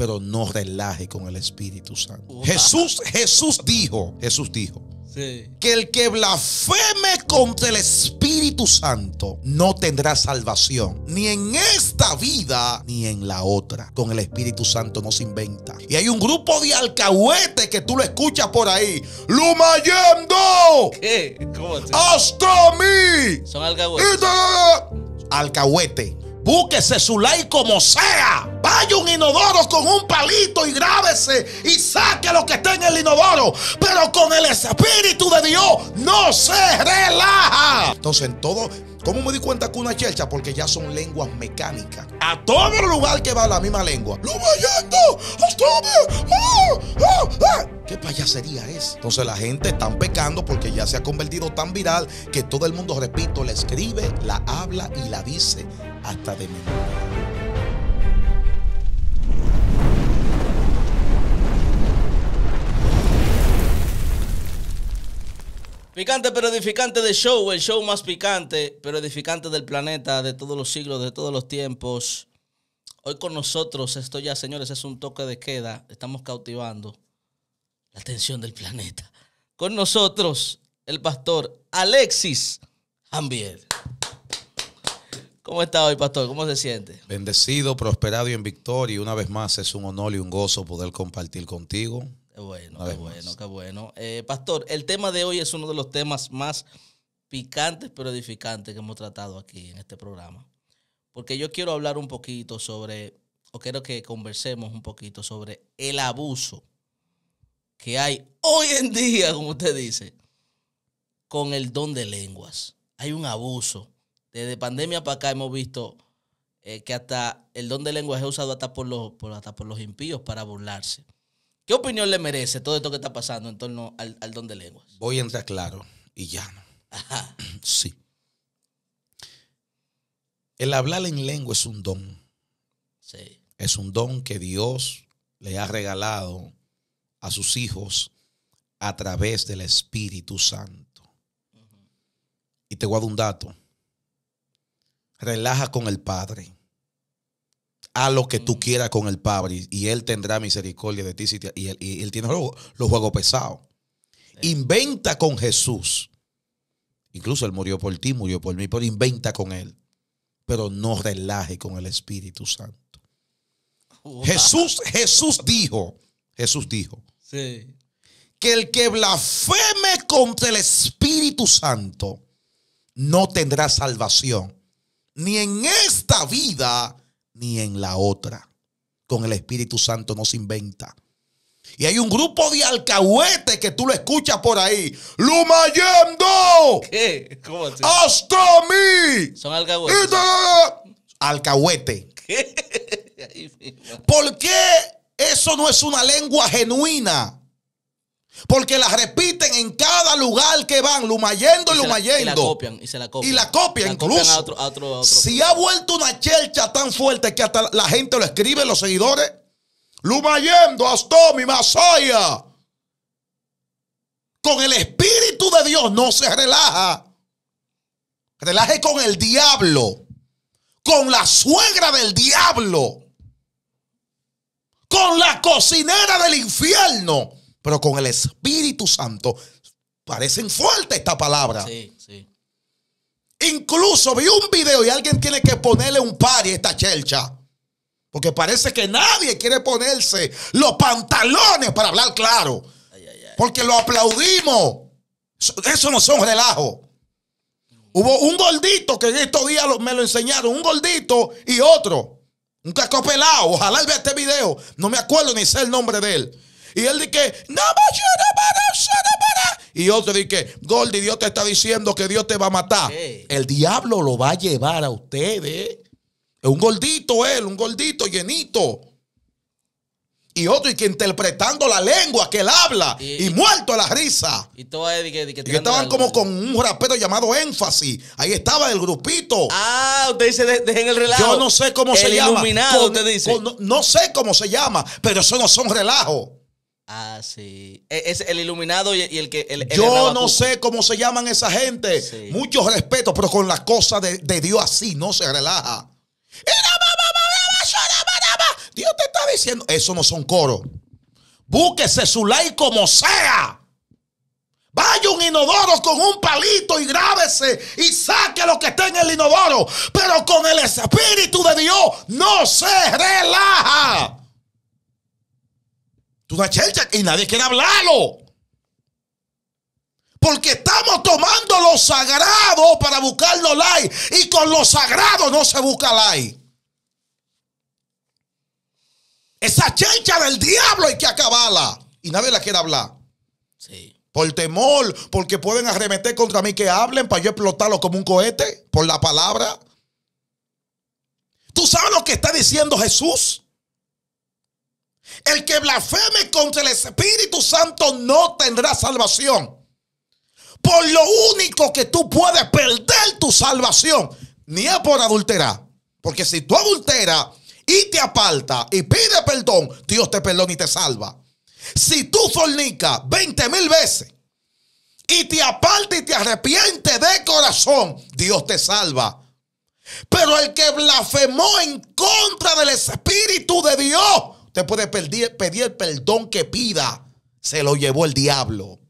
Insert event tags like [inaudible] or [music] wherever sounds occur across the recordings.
pero no relaje con el Espíritu Santo. Jesús, Jesús dijo, Jesús dijo, Que el que blasfeme contra el Espíritu Santo no tendrá salvación, ni en esta vida ni en la otra. Con el Espíritu Santo no se inventa. Y hay un grupo de alcahuetes que tú lo escuchas por ahí. ¡Lumayendo! ¿Qué? ¿Cómo ¡Hasta mí! Son alcahuetes. Alcahuete. Búsquese su like como sea. Hay un inodoro con un palito y grábese y saque lo que está en el inodoro. Pero con el Espíritu de Dios no se relaja. Entonces, en todo, ¿Cómo me di cuenta que una chelcha? Porque ya son lenguas mecánicas. A todo lugar que va la misma lengua. Ah, ah, ah. ¿Qué payasería es? Entonces la gente está pecando porque ya se ha convertido tan viral que todo el mundo, repito, la escribe, la habla y la dice hasta de memoria. Picante pero edificante de show, el show más picante pero edificante del planeta, de todos los siglos, de todos los tiempos. Hoy con nosotros, esto ya señores es un toque de queda, estamos cautivando la atención del planeta. Con nosotros el pastor Alexis Ambiel. ¿Cómo está hoy, pastor? ¿Cómo se siente? Bendecido, prosperado y en victoria. Una vez más es un honor y un gozo poder compartir contigo Qué bueno, qué bueno, qué eh, bueno. Pastor, el tema de hoy es uno de los temas más picantes pero edificantes que hemos tratado aquí en este programa. Porque yo quiero hablar un poquito sobre, o quiero que conversemos un poquito sobre el abuso que hay hoy en día, como usted dice, con el don de lenguas. Hay un abuso. Desde pandemia para acá hemos visto eh, que hasta el don de lenguas es usado hasta por los, hasta por los impíos para burlarse. ¿Qué opinión le merece todo esto que está pasando en torno al, don de lenguas? Voy a entrar claro y llano. Ajá. [clears throat] Sí. El hablar en lengua es un don. Sí. Es un don que Dios le ha regalado a sus hijos a través del Espíritu Santo. Y te voy un dato. Relaja con el Padre a lo que tú mm. quieras con el Padre y Él tendrá misericordia de ti y, él, tiene los, juegos pesados. Inventa con Jesús. Incluso Él murió por ti, murió por mí, pero inventa con Él. Pero no relaje con el Espíritu Santo. Jesús, Jesús dijo, Jesús dijo, que el que blasfeme contra el Espíritu Santo no tendrá salvación, ni en esta vida, ni en la otra. Con el Espíritu Santo no se inventa. Y hay un grupo de alcahuetes que tú lo escuchas por ahí. ¡Lumayendo! ¿Qué? ¿Cómo ¡Hasta mí! Son alcahuetes. Alcahuete. [laughs] ¿Por qué eso no es una lengua genuina? Porque la repiten en cada lugar que van, lumayendo y, lumayendo. y la copian, y se la copian. incluso. Si ha vuelto una chelcha tan fuerte que hasta la gente lo escribe, los seguidores. Lumayendo, Astomi, Masaya. Con el Espíritu de Dios no se relaja. Relaje con el diablo. Con la suegra del diablo. Con la cocinera del infierno pero con el Espíritu Santo parecen fuertes esta palabra. Sí, sí. Incluso vi un video y alguien tiene que ponerle un par a esta chelcha. Porque parece que nadie quiere ponerse los pantalones para hablar claro. Porque lo aplaudimos. Eso no son relajos. Hubo un gordito que en estos días me lo enseñaron, un gordito y otro, un casco pelado. Ojalá él vea este video. No me acuerdo ni sé el nombre de él. Y él dice, no y otro dice, Gordy, Dios te está diciendo que Dios te va a matar. El diablo lo va a llevar a ustedes. Es un gordito él, un gordito llenito. Y otro, y que interpretando la lengua que él habla, y, muerto a la risa. Y, estaban como con un rapero llamado Énfasis. Ahí estaba el grupito. Ah, usted dice, dejen el relajo. Yo no sé cómo se llama. iluminado dice. no, no, sé cómo se llama, pero eso no son relajos. Ah, e, es el iluminado y el que. El, Yo no sé cómo se llaman esa gente. Mucho respeto, pero con las cosas de, Dios así no se relaja. Dios te está diciendo, eso no son coros. Búsquese su like como sea. Vaya un inodoro con un palito y grábese y saque lo que está en el inodoro. Pero con el Espíritu de Dios no se relaja. Es una chelcha y nadie quiere hablarlo. Porque estamos tomando lo sagrado para buscarlo lo like. Y con lo sagrado no se busca like. Esa chelcha del diablo hay que acabarla. Y nadie la quiere hablar. Sí. Por temor, porque pueden arremeter contra mí que hablen para yo explotarlo como un cohete por la palabra. ¿Tú sabes lo que está diciendo Jesús? El que blasfeme contra el Espíritu Santo no tendrá salvación. Por lo único que tú puedes perder tu salvación, ni es por adulterar. Porque si tú adulteras y te apartas y pides perdón, Dios te perdona y te salva. Si tú fornicas 20 mil veces y te apartas y te arrepientes de corazón, Dios te salva. Pero el que blasfemó en contra del Espíritu de Dios, Usted puede pedir, el perdón que pida. Se lo llevó el diablo.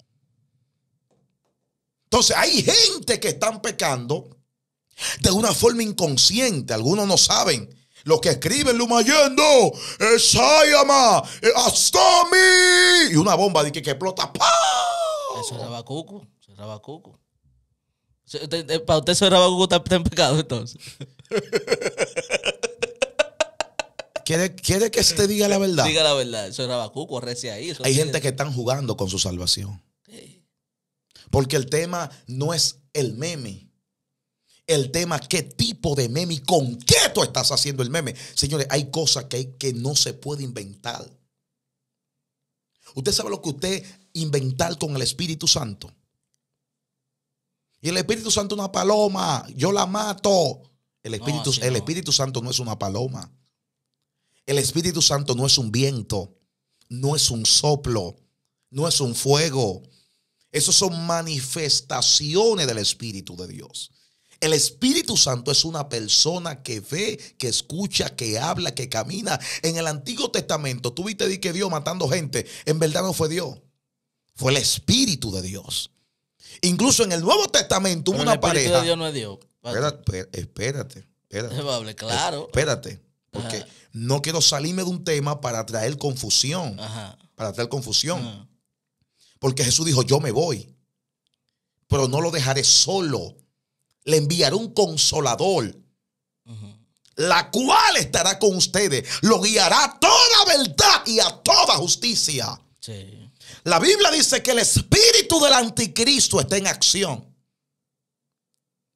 Entonces, hay gente que están pecando de una forma inconsciente. Algunos no saben. Los que escriben Lumayendo, Esayama, Astami. Y una bomba de que, explota. Eso era Cucu, Para usted eso era está en pecado entonces. [laughs] ¿Quiere, quiere que te diga la verdad? Diga la verdad. Eso era Rabacuco, rece ahí. Hay gente que están jugando con su salvación. Porque el tema no es el meme. El tema qué tipo de meme y con qué tú estás haciendo el meme. Señores, hay cosas que, que no se puede inventar. Usted sabe lo que usted inventar con el Espíritu Santo. Y el Espíritu Santo es una paloma. Yo la mato. El Espíritu, el Espíritu Santo no es una paloma. El Espíritu Santo no es un viento, no es un soplo, no es un fuego. Esos son manifestaciones del Espíritu de Dios. El Espíritu Santo es una persona que ve, que escucha, que habla, que camina. En el Antiguo Testamento, tú viste que Dios matando gente. En verdad no fue Dios. Fue el Espíritu de Dios. Incluso en el Nuevo Testamento hubo una pareja. De Dios Espérate, espérate. espérate. [laughs] claro. Espérate. Porque no quiero salirme de un tema para traer confusión. Para traer confusión. Porque Jesús dijo, yo me voy, pero no lo dejaré solo. Le enviaré un consolador, la cual estará con ustedes, lo guiará a toda verdad y a toda justicia. La Biblia dice que el espíritu del anticristo está en acción.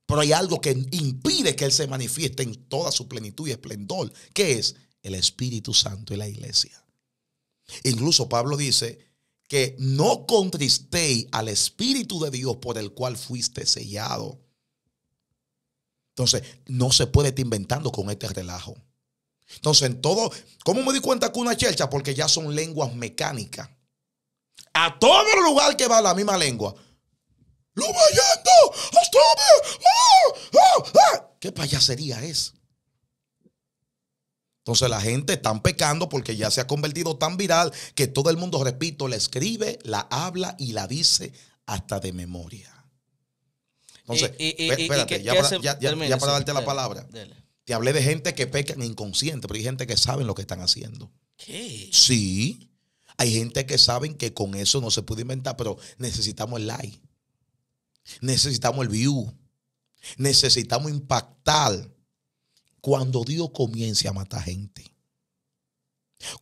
Pero hay algo que impide que Él se manifieste en toda su plenitud y esplendor, que es el Espíritu Santo y la iglesia. Incluso Pablo dice que no contristéis al Espíritu de Dios por el cual fuiste sellado. Entonces, no se puede estar inventando con este relajo. Entonces, en todo, ¿cómo me di cuenta que una chelcha? Porque ya son lenguas mecánicas. A todo el lugar que va la misma lengua. ¡Ah! ¡Ah! ¡Ah! ¿Qué payasería es? Entonces la gente está pecando porque ya se ha convertido tan viral que todo el mundo, repito, la escribe, la habla y la dice hasta de memoria. Entonces, espérate, ya, para, darte la palabra. Te hablé de gente que peca inconsciente, pero hay gente que sabe lo que están haciendo. ¿Qué? Sí. Hay gente que saben que con eso no se puede inventar, pero necesitamos el like. Necesitamos el view. Necesitamos impactar cuando Dios comience a matar gente.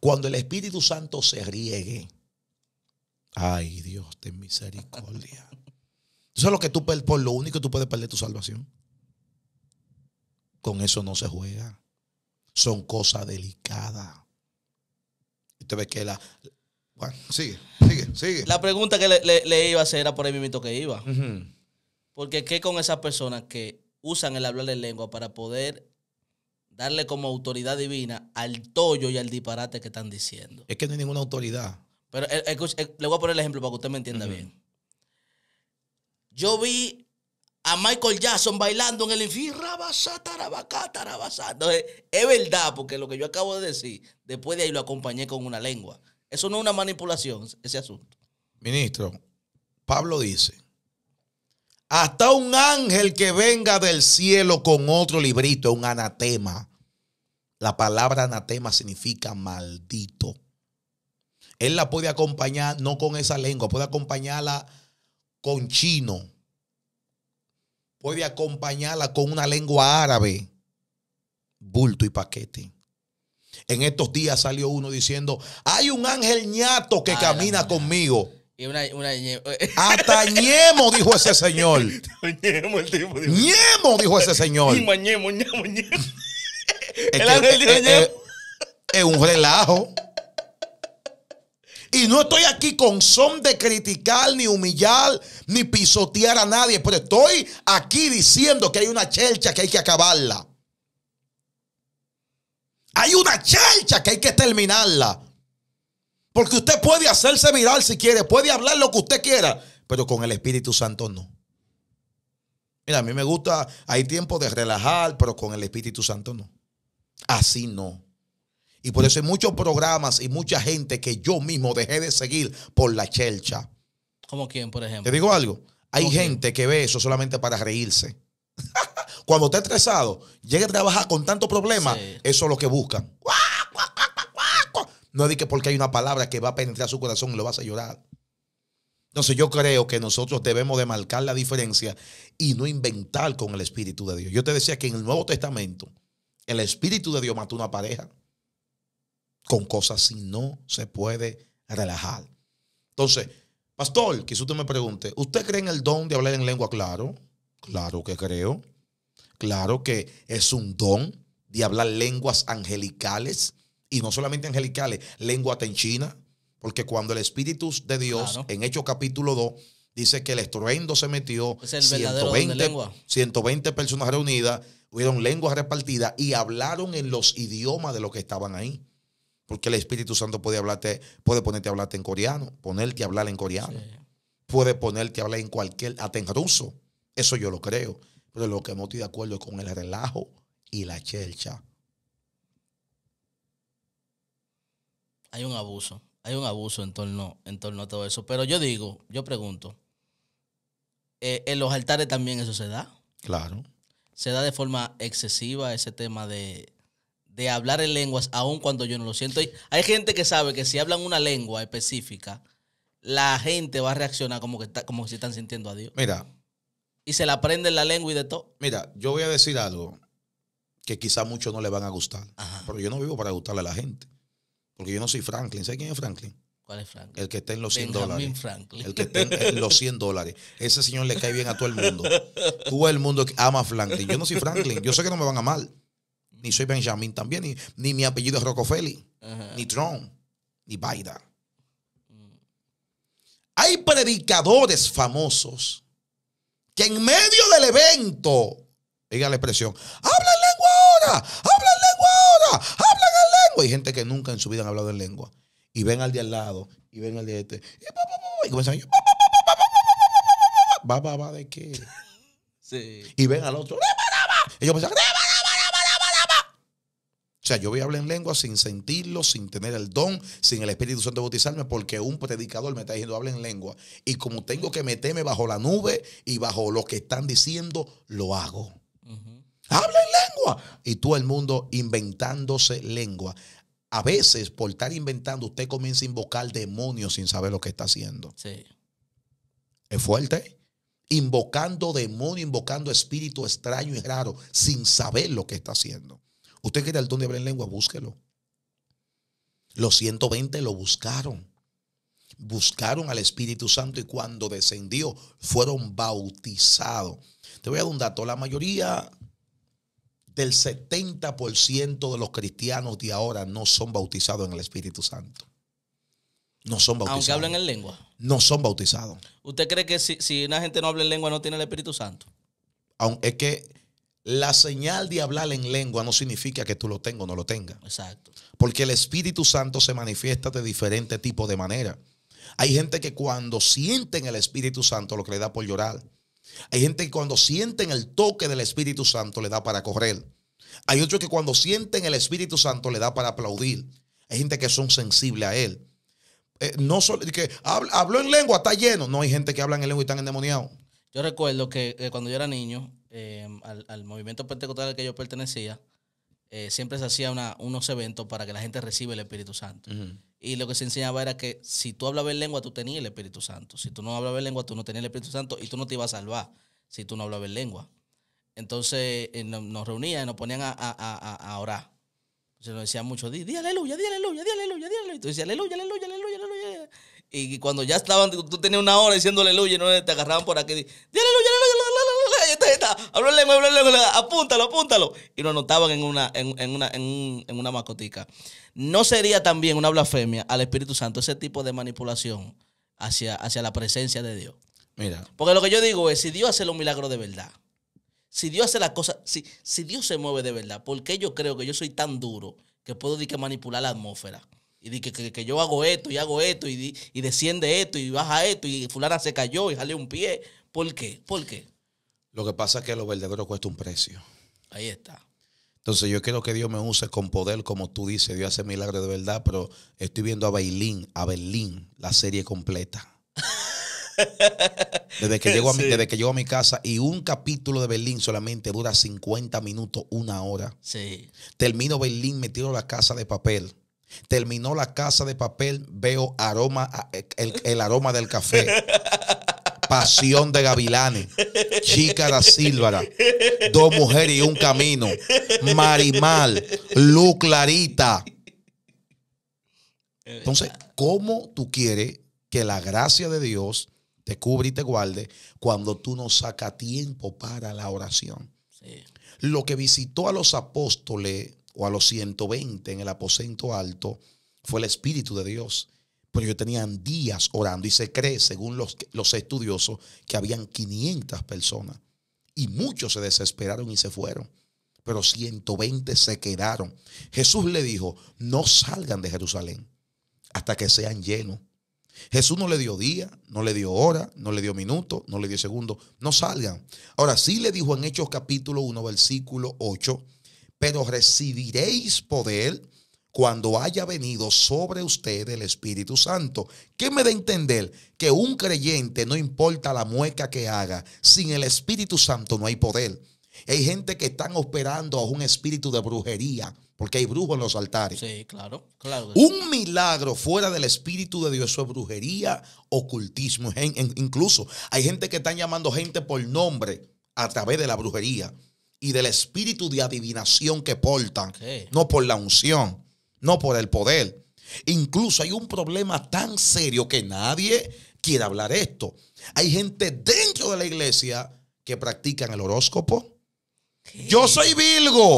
Cuando el Espíritu Santo se riegue. Ay, Dios, ten misericordia. Eso es lo que tú por lo único que tú puedes perder tu salvación. Con eso no se juega. Son cosas delicadas. Usted ve que la, sigue, sigue, sigue. La pregunta que le, iba a hacer era por el mismo que iba. Porque qué con esas personas que usan el hablar de lengua para poder darle como autoridad divina al tollo y al disparate que están diciendo. Es que no hay ninguna autoridad. Pero eh, eh, le voy a poner el ejemplo para que usted me entienda bien. Yo vi a Michael Jackson bailando en el infierno. Entonces, es verdad, porque lo que yo acabo de decir, después de ahí lo acompañé con una lengua. Eso no es una manipulación, ese asunto. Ministro, Pablo dice, hasta un ángel que venga del cielo con otro librito, un anatema. La palabra anatema significa maldito. Él la puede acompañar no con esa lengua, puede acompañarla con chino, puede acompañarla con una lengua árabe, bulto y paquete. En estos días salió uno diciendo, hay un ángel ñato que ah, camina conmigo. Y [laughs] Hasta ñemo, dijo ese señor. [laughs] ñemo, dijo. ese señor. [laughs] el es un relajo. Y no estoy aquí con son de criticar, ni humillar, ni pisotear a nadie, pero estoy aquí diciendo que hay una chelcha que hay que acabarla. Hay una chercha que hay que terminarla. Porque usted puede hacerse viral si quiere, puede hablar lo que usted quiera, pero con el Espíritu Santo no. Mira, a mí me gusta, hay tiempo de relajar, pero con el Espíritu Santo no. Así no. Y por eso hay muchos programas y mucha gente que yo mismo dejé de seguir por la chelcha. ¿Como quién, por ejemplo? Te digo algo. Hay gente que ve eso solamente para reírse. [laughs] Cuando está estresado, llega a trabajar con tantos problemas, eso es lo que buscan. No es que porque hay una palabra que va a penetrar su corazón y lo vas a llorar. Entonces yo creo que nosotros debemos de marcar la diferencia y no inventar con el Espíritu de Dios. Yo te decía que en el Nuevo Testamento el Espíritu de Dios mató una pareja con cosas si no se puede relajar. Entonces, pastor, quizás usted me pregunte, ¿usted cree en el don de hablar en lengua? Claro, claro que creo. Claro que es un don de hablar lenguas angelicales y no solamente angelicales, en China. porque cuando el Espíritu de Dios en Hechos capítulo 2 dice que el estruendo se metió, 120, personas reunidas, hubieron lenguas repartidas y hablaron en los idiomas de los que estaban ahí. Porque el Espíritu Santo puede, hablarte, puede ponerte a hablarte en coreano, ponerte a hablar en coreano, puede ponerte a hablar en cualquier, hasta en ruso. Eso yo lo creo. Pero lo que no estoy de acuerdo es con el relajo y la chelcha. Hay un abuso. Hay un abuso en torno, en torno a todo eso. Pero yo digo, yo pregunto, eh, en los altares también eso se da. Claro. Se da de forma excesiva ese tema de, hablar en lenguas, aun cuando yo no lo siento. Hay gente que sabe que si hablan una lengua específica, la gente va a reaccionar como que, está, como que están sintiendo a Dios. Mira, y se la aprende en la lengua y de todo. Mira, yo voy a decir algo que quizá muchos no le van a gustar. Pero yo no vivo para gustarle a la gente. Porque yo no soy Franklin. ¿Sabes quién es Franklin? ¿Cuál es Franklin? El que está en los 100 dólares. Franklin. El que está en, los 100 dólares. Ese señor le cae bien a todo el mundo. Todo el mundo ama a Franklin. Yo no soy Franklin. Yo sé que no me van a mal. Ni soy Benjamin también. Ni, mi apellido es Rockefeller. Ni Trump. Ni Biden. Hay predicadores famosos que en medio del evento, diga la expresión, hablan lengua ahora, hablan lengua ahora, hablan en lengua. Hay gente que nunca en su vida han hablado en lengua. Y ven al de al lado, y ven al de este, y, pa, pa, pa, comienzan, ¿va, va, va de qué? Sí. Y ven al otro, ellos piensan, yo voy a hablar en lengua sin sentirlo, sin tener el don, sin el Espíritu Santo bautizarme, porque un predicador me está diciendo Habla en lengua. Y como tengo que meterme bajo la nube y bajo lo que están diciendo, lo hago. Habla en lengua. Y todo el mundo inventándose lengua. A veces, por estar inventando, usted comienza a invocar demonios sin saber lo que está haciendo. Sí. Es fuerte. Invocando demonios, invocando espíritu extraño y raro, sin saber lo que está haciendo. Usted quiere al don de hablar en lengua, búsquelo. Los 120 lo buscaron. Buscaron al Espíritu Santo y cuando descendió fueron bautizados. Te voy a dar un dato. La mayoría del 70% de los cristianos de ahora no son bautizados en el Espíritu Santo. No son bautizados. Aunque hablen en lengua. No son bautizados. ¿Usted cree que si, una gente no habla en lengua no tiene el Espíritu Santo? Aunque es que la señal de hablar en lengua no significa que tú lo tengas o no lo tengas. Exacto. Porque el Espíritu Santo se manifiesta de diferente tipo de manera. Hay gente que cuando sienten el Espíritu Santo lo que le da por llorar. Hay gente que cuando sienten el toque del Espíritu Santo le da para correr. Hay otros que cuando sienten el Espíritu Santo le da para aplaudir. Hay gente que son sensibles a él. Eh, no solo que en lengua, está lleno. No hay gente que habla en lengua y están endemoniado Yo recuerdo que eh, cuando yo era niño, eh, al, movimiento pentecostal al que yo pertenecía, eh, siempre se hacía unos eventos para que la gente reciba el Espíritu Santo. Y lo que se enseñaba era que si tú hablabas en lengua, tú tenías el Espíritu Santo. Si tú no hablabas lengua, tú no tenías el Espíritu Santo y tú no te ibas a salvar si tú no hablabas en lengua. Entonces eh, nos reunían y nos ponían a, a, a, a orar. se nos decían mucho, di, aleluya, di aleluya, di aleluya, aleluya. Y tú aleluya, aleluya, aleluya, Y, cuando ya estaban, tú tenías una hora diciendo aleluya y no te agarraban por aquí, di aleluya, aleluya, aleluya apúntalo, apúntalo. Y lo anotaban en una, en, una, en, una mascotica. ¿No sería también una blasfemia al Espíritu Santo ese tipo de manipulación hacia, hacia la presencia de Dios? Mira. Porque lo que yo digo es, si Dios hace los milagros de verdad, si Dios hace las cosas, si, si Dios se mueve de verdad, ¿por qué yo creo que yo soy tan duro que puedo que manipular la atmósfera? y di que, yo hago esto y hago esto y, y desciende esto y baja esto y fulana se cayó y jale un pie. ¿Por qué? ¿Por qué? Lo que pasa es que lo verdadero cuesta un precio. Ahí está. Entonces yo quiero que Dios me use con poder, como tú dices, Dios hace milagros de verdad, pero estoy viendo a Bailín, a Berlín, la serie completa. [laughs] Desde que, llego a mi, que a mi casa y un capítulo de Berlín solamente dura 50 minutos, una hora. Sí. Termino Berlín, me tiro la casa de papel. Terminó la casa de papel, veo aroma, eh, el, el aroma del café. [laughs] Pasión de Gavilanes, Chica da Silva, Dos Mujeres y un Camino, Marimal, Luz Clarita. Entonces, ¿cómo tú quieres que la gracia de Dios te cubra y te guarde cuando tú no sacas tiempo para la oración? Lo que visitó a los apóstoles o a los 120 en el aposento alto fue el Espíritu de Dios pero yo tenían días orando y se cree, según los, los estudiosos, que habían 500 personas y muchos se desesperaron y se fueron, pero 120 se quedaron. Jesús le dijo, no salgan de Jerusalén hasta que sean llenos. Jesús no le dio día, no le dio hora, no le dio minuto, no le dio segundo, no salgan. Ahora sí le dijo en Hechos capítulo 1, versículo 8, pero recibiréis poder cuando haya venido sobre usted el Espíritu Santo. ¿Qué me da a entender? Que un creyente, no importa la mueca que haga, sin el Espíritu Santo no hay poder. Hay gente que están operando a un espíritu de brujería, porque hay brujos en los altares. Sí, claro, claro. Un milagro fuera del espíritu de Dios es brujería, ocultismo. Incluso hay gente que están llamando gente por nombre a través de la brujería y del espíritu de adivinación que portan, no por la unción no por el poder. Incluso hay un problema tan serio que nadie quiere hablar esto. Hay gente dentro de la iglesia que practican el horóscopo. Yo soy Virgo.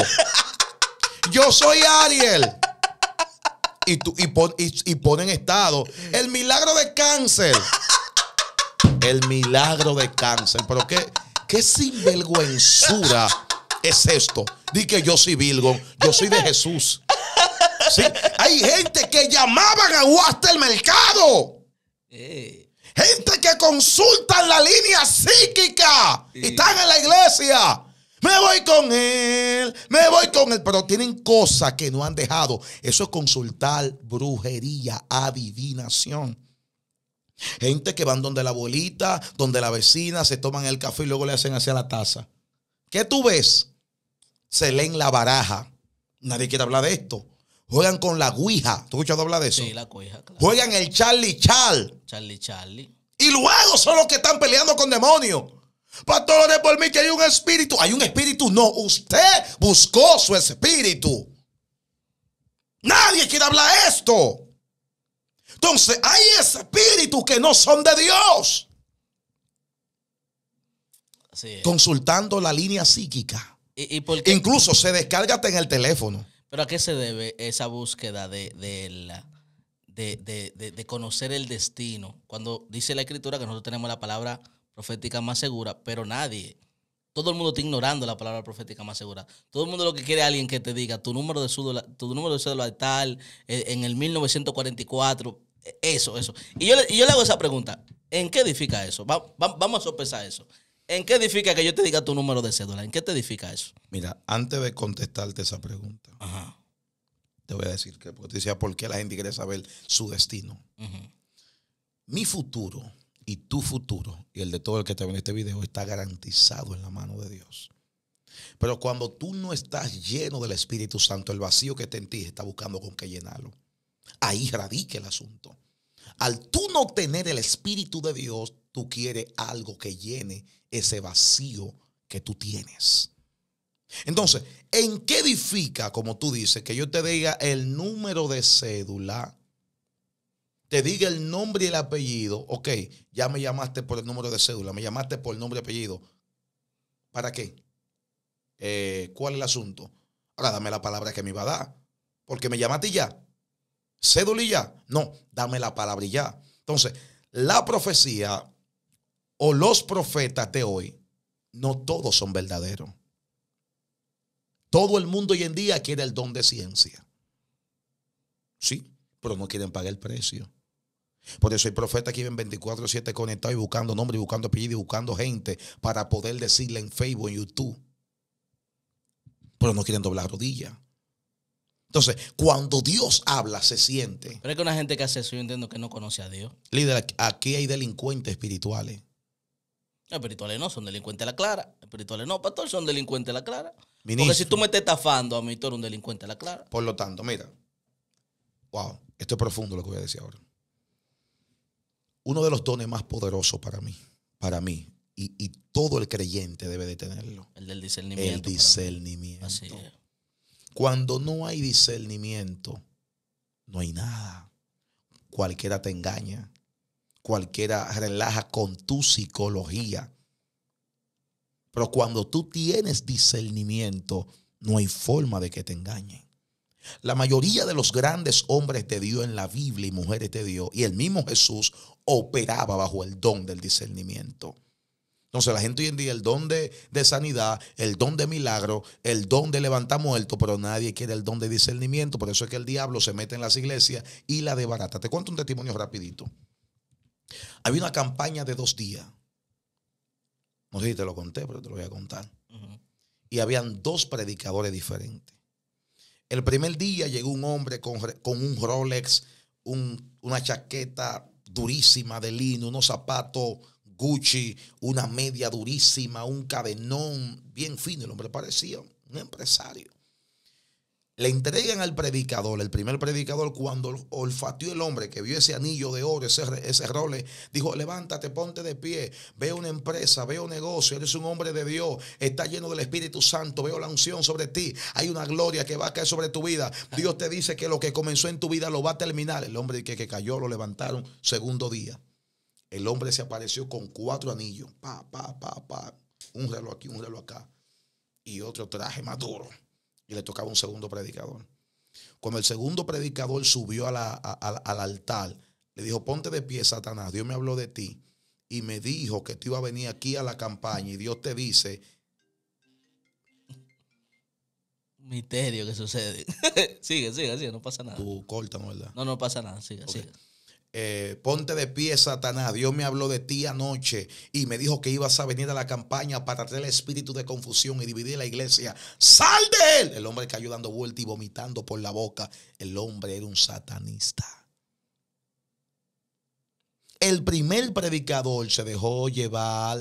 Yo soy Ariel. Y, tú, y, y, ponen estado. El milagro de cáncer. El milagro de cáncer. Pero qué, qué sinvergüenzura es esto. Di que yo soy Virgo. Yo soy de Jesús hay gente que llamaban a Guasta el mercado. Eh. Gente que consultan la línea psíquica y están en la iglesia. Me voy con él, me voy con él. Pero tienen cosas que no han dejado. Eso es consultar brujería, adivinación. Gente que van donde la bolita, donde la vecina, se toman el café y luego le hacen hacia la taza. ¿Qué tú ves? Se leen la baraja. Nadie quiere hablar de esto. Juegan con la guija. ¿Tú escuchas hablar de eso? Sí, la guija, Juegan el Charlie Charlie. Charlie Charlie. Y luego son los que están peleando con demonios. Pastores, por mí que hay un espíritu. Hay un espíritu, no. Usted buscó su espíritu. Nadie quiere hablar esto. Entonces, hay espíritus que no son de Dios. Consultando la línea psíquica. ¿Y, Incluso se descarga en el teléfono. ¿Pero a qué se debe esa búsqueda de, la, de, conocer el destino? Cuando dice la escritura que nosotros tenemos la palabra profética más segura, pero nadie, todo el mundo está ignorando la palabra profética más segura. Todo el mundo lo que quiere es alguien que te diga tu número de cédula, tu número de tal, eh, en el 1944, e, eso, eso. Y yo, le hago esa pregunta, ¿en qué edifica eso? vamos a sopesar eso. ¿En qué edifica que yo te diga tu número de cédula? ¿En qué te edifica eso? Mira, antes de contestarte esa pregunta, te voy a decir que, porque te decía, ¿por qué la gente quiere saber su destino? Mi futuro y tu futuro y el de todo el que está en este video está garantizado en la mano de Dios. Pero cuando tú no estás lleno del Espíritu Santo, el vacío que está en ti está buscando con qué llenarlo. Ahí radica el asunto. Al tú no tener el Espíritu de Dios, tú quieres algo que llene ese vacío que tú tienes. Entonces, ¿en qué edifica, como tú dices, que yo te diga el número de cédula, te diga el nombre y el apellido? Ok, ya me llamaste por el número de cédula, me llamaste por el nombre y apellido. ¿Para qué? Eh, ¿Cuál es el asunto? Ahora dame la palabra que me iba a dar, porque me llamaste ya. Cédula y ya. No, dame la palabra y ya. Entonces, la profecía o los profetas de hoy, no todos son verdaderos. Todo el mundo hoy en día quiere el don de ciencia. Sí, pero no quieren pagar el precio. Por eso hay profetas que viven 24-7 conectados y buscando y buscando Y buscando gente para poder decirle en Facebook, en YouTube. Pero no quieren doblar rodillas. Entonces, cuando Dios habla, se siente. Pero es que una gente que hace eso, yo entiendo que no conoce a Dios. Líder, aquí hay delincuentes espirituales. Espirituales no, son delincuentes a la clara. Espirituales no, pastor, son delincuentes a la clara. Porque si tú me estás estafando a mí, tú eres un delincuente a la clara. Por lo tanto, mira. Wow, esto es profundo lo que voy a decir ahora. Uno de los dones más poderosos para mí, para mí, y, todo el creyente debe de tenerlo. El del discernimiento. El discernimiento. Cuando no hay discernimiento, no hay nada. Cualquiera te engaña cualquiera relaja con tu psicología. Pero cuando tú tienes discernimiento, no hay forma de que te engañen. La mayoría de los grandes hombres te dio en la Biblia y mujeres te dio. y el mismo Jesús operaba bajo el don del discernimiento. Entonces la gente hoy en día, el don de, sanidad, el don de milagro, el don de levantar muerto. pero nadie quiere el don de discernimiento. Por eso es que el diablo se mete en las iglesias y la debarata. Te cuento un testimonio rapidito. Había una campaña de dos días. No sé si te lo conté, pero te lo voy a contar. Y habían dos predicadores diferentes. El primer día llegó un hombre con, un Rolex, una chaqueta durísima de lino, unos zapatos Gucci, una media durísima, un cadenón bien fino. El hombre parecía un empresario le entregan al predicador, el primer predicador, cuando olfateó el hombre que vio ese anillo de oro, ese, ese dijo, levántate, ponte de pie, veo una empresa, veo un negocio, eres un hombre de Dios, está lleno del Espíritu Santo, veo la unción sobre ti, hay una gloria que va a caer sobre tu vida. Dios te dice que lo que comenzó en tu vida lo va a terminar. El hombre que, cayó lo levantaron segundo día. El hombre se apareció con cuatro anillos, pa, pa, pa, pa, un reloj aquí, un reloj acá, y otro traje maduro le tocaba un segundo predicador. Cuando el segundo predicador subió a al altar, le dijo, ponte de pie, Satanás, Dios me habló de ti y me dijo que tú iba a venir aquí a la campaña y Dios te dice... Misterio que sucede. [laughs] sigue, sigue, sigue, no pasa nada. Tú corta, ¿no, ¿verdad? No, no pasa nada, sigue, sigue. Eh, ponte de pie, Satanás. Dios me habló de ti anoche y me dijo que ibas a venir a la campaña para traer el espíritu de confusión y dividir la iglesia. ¡Sal de él! El hombre cayó dando vuelta y vomitando por la boca. El hombre era un satanista. El primer predicador se dejó llevar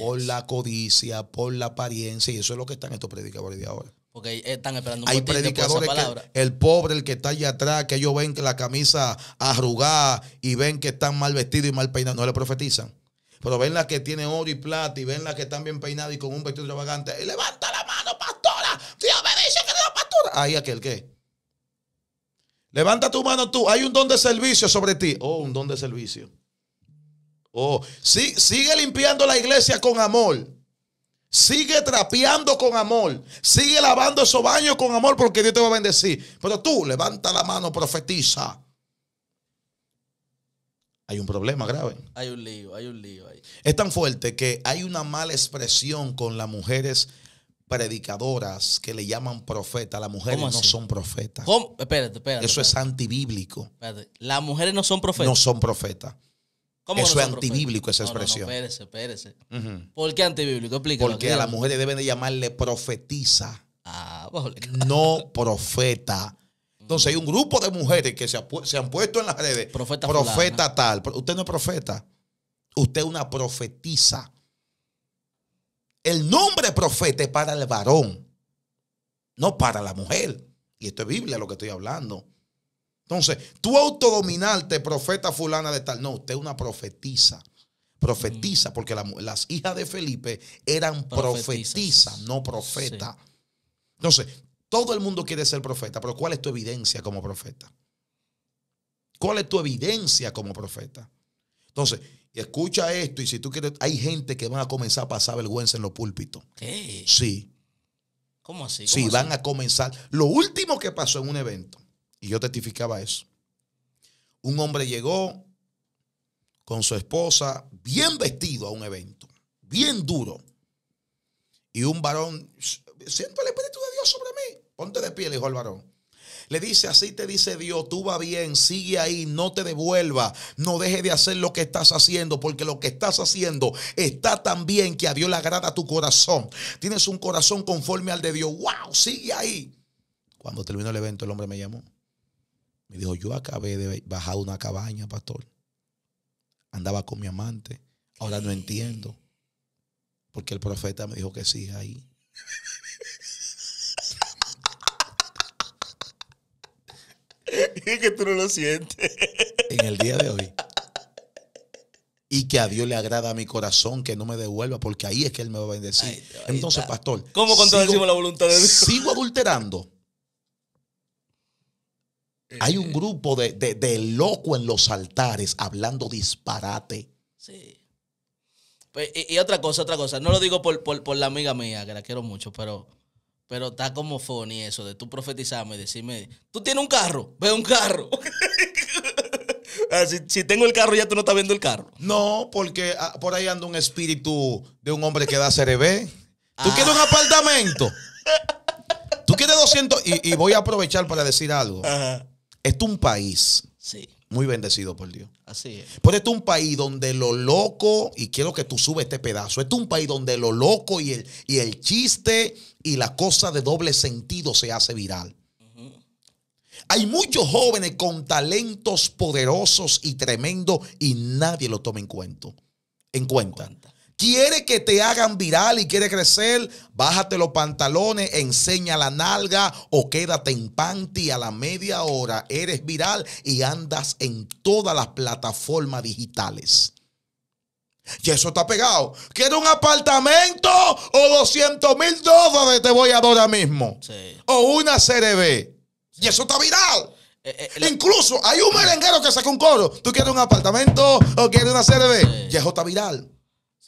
por la codicia, por la apariencia, y eso es lo que están estos predicadores de ahora. Porque están esperando un Hay predicadores el pobre, el que está allá atrás, que ellos ven que la camisa arrugada y ven que están mal vestidos y mal peinados, no le profetizan. Pero ven las que tienen oro y plata y ven las que están bien peinadas y con un vestido extravagante. Eh, levanta la mano, pastora. Dios me dice que la pastora. Ahí aquel que. Levanta tu mano tú. Hay un don de servicio sobre ti. Oh, un don de servicio. Oh, sí, sigue limpiando la iglesia con amor. Sigue trapeando con amor. Sigue lavando esos baños con amor porque Dios te va a bendecir. Pero tú levanta la mano, profetiza. Hay un problema grave. Hay un lío, hay un lío ahí. Es tan fuerte que hay una mala expresión con las mujeres predicadoras que le llaman profeta. Las mujeres no son profetas. Espérate, espérate. Eso es antibíblico. Las mujeres no son profetas. No son profetas. Eso es pues? antibíblico, esa expresión. No, espérese, espérese. ¿Por qué antibíblico? Porque a las mujeres deben de llamarle profetisa. Ah, pues, no profeta. Entonces hay un grupo de mujeres que se, han puesto en las redes. Profeta, profeta tal. Usted no es profeta. Usted es una profetisa. El nombre profeta es para el varón, no para la mujer. Y esto es Biblia lo que estoy hablando. Entonces, tú autodominarte, profeta fulana de tal. No, usted es una profetiza. Profetiza, mm. porque las hijas de Felipe eran profetisas, no profeta. Entonces, todo el mundo quiere ser profeta, pero ¿cuál es tu evidencia como profeta? ¿Cuál es tu evidencia como profeta? Entonces, escucha esto y si tú quieres, hay gente que van a comenzar a pasar vergüenza en los púlpitos. ¿Qué? Sí. ¿Cómo así? sí, van a comenzar. Lo último que pasó en un evento, y yo testificaba eso. Un hombre llegó con su esposa, bien vestido a un evento, bien duro. Y un varón, siento el Espíritu de Dios sobre mí. Ponte de pie, le dijo el varón. Le dice, así te dice Dios, tú va bien, sigue ahí, no te devuelva, no deje de hacer lo que estás haciendo, porque lo que estás haciendo está tan bien que a Dios le agrada tu corazón. Tienes un corazón conforme al de Dios. ¡Wow! Sigue ahí. Cuando terminó el evento, el hombre me llamó. Me dijo, yo acabé de bajar una cabaña, pastor. Andaba con mi amante. Ahora no entiendo. Porque el profeta me dijo que sí, ahí. Y [laughs] que tú no lo sientes. En el día de hoy. Y que a Dios le agrada a mi corazón que no me devuelva, porque ahí es que Él me va a bendecir. Entonces, pastor. ¿Cómo cuando la voluntad de Dios? Sigo adulterando. Hay un eh, grupo de, de, loco en los altares hablando disparate. Sí. Pues, y, otra cosa, otra cosa. No lo digo por, la amiga mía, que la quiero mucho, pero, pero está como funny eso de tú profetizarme y decirme, tú tienes un carro, ve un carro. [laughs] Ah, si, tengo el carro, ya tú no estás viendo el carro. No, porque ah, por ahí anda un espíritu de un hombre que da cerebé. ¿Tú ah. quieres un apartamento? ¿Tú quieres 200? Y, y, voy a aprovechar para decir algo. Ajá. Esto es un país. Muy bendecido por Dios. Así es. Pero esto es un país donde lo loco, y quiero que tú subes este pedazo, esto es un país donde lo loco y el, y el chiste y la cosa de doble sentido se hace viral. Hay muchos jóvenes con talentos poderosos y tremendos y nadie lo toma en cuenta. En cuenta. Quiere que te hagan viral y quiere crecer, bájate los pantalones, enseña la nalga o quédate en panty a la media hora. Eres viral y andas en todas las plataformas digitales. Y eso está pegado. ¿Quieres un apartamento o 200 mil dólares? Te voy a dar ahora mismo. O una CDB Y eso está viral. Eh, eh, eh, Incluso hay un merenguero que saca un coro. ¿Tú quieres un apartamento o quieres una CDB, Y eso está viral.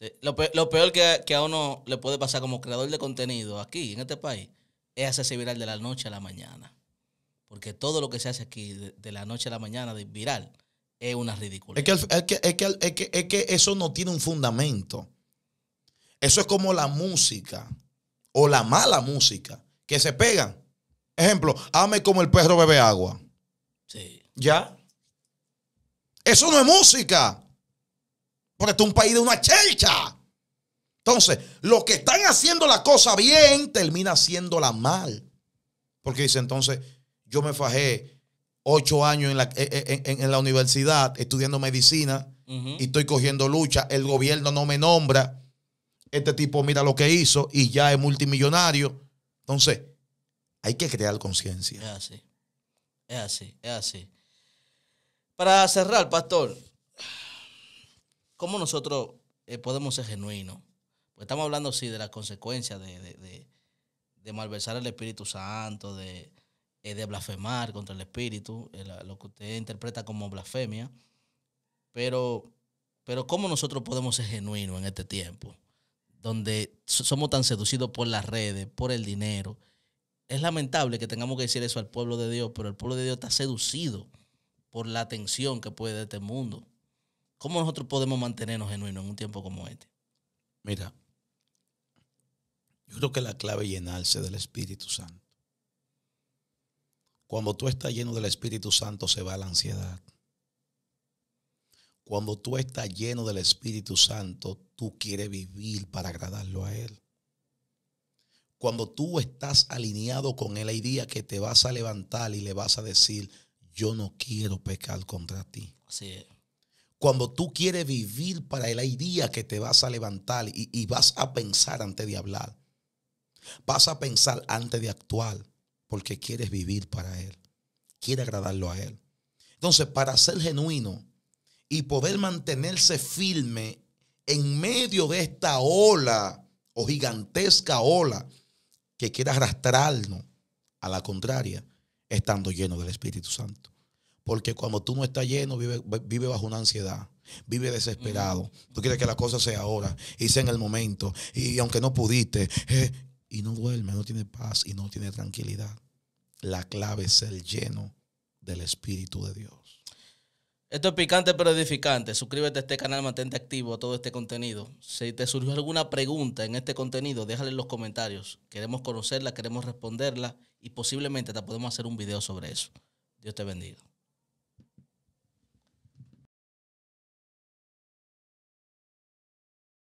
Eh, lo, peor, que, que, a uno le puede pasar como creador de contenido aquí, en este país, es hacerse viral de la noche a la mañana. Porque todo lo que se hace aquí, de, la noche a la mañana, de viral, es una ridícula. Es que, es, que, es que, eso no tiene un fundamento. Eso es como la música o la mala música que se pegan. Ejemplo, ame como el perro bebe agua. Sí. ¿Ya? Eso no es música. Porque esto es un país de una chelcha. Entonces, los que están haciendo la cosa bien, termina haciéndola mal. Porque dice, entonces, yo me fajé ocho años en la, eh, eh, universidad estudiando medicina y estoy cogiendo lucha. El gobierno no me nombra. Este tipo mira lo que hizo y ya es multimillonario. Entonces, hay que crear conciencia. Es así. Es así, es así. Para cerrar, pastor, ¿cómo nosotros eh, podemos ser genuinos? Porque estamos hablando, sí, de las consecuencias de, malversar el Espíritu Santo, eh, de, blasfemar contra el Espíritu, eh, lo que usted interpreta como blasfemia. Pero, pero ¿cómo nosotros podemos ser genuinos en este tiempo? Donde somos tan seducidos por las redes, por el dinero. Es lamentable que tengamos que decir eso al pueblo de Dios, pero el pueblo de Dios está seducido por la atención que puede de este mundo. ¿Cómo nosotros podemos mantenernos genuinos en un tiempo como este? Mira, yo creo que la clave es llenarse del Espíritu Santo. Cuando tú estás lleno del Espíritu Santo se va la ansiedad. Cuando tú estás lleno del Espíritu Santo, tú quieres vivir para agradarlo a Él. Cuando tú estás alineado con Él, hay día que te vas a levantar y le vas a decir, yo no quiero pecar contra ti. Así es. Cuando tú quieres vivir para él, hay días que te vas a levantar y, vas a pensar antes de hablar. Vas a pensar antes de actuar porque quieres vivir para él. Quiere agradarlo a él. Entonces, para ser genuino y poder mantenerse firme en medio de esta ola o gigantesca ola que quiere arrastrarnos a la contraria, estando lleno del Espíritu Santo. Porque cuando tú no estás lleno, vive, vive bajo una ansiedad. Vive desesperado. Mm. Tú quieres que la cosa sea ahora y sea en el momento. Y aunque no pudiste, eh, y no duerme, no tiene paz y no tiene tranquilidad. La clave es ser lleno del Espíritu de Dios. Esto es picante pero edificante. Suscríbete a este canal, mantente activo a todo este contenido. Si te surgió alguna pregunta en este contenido, déjala en los comentarios. Queremos conocerla, queremos responderla y posiblemente te podemos hacer un video sobre eso. Dios te bendiga.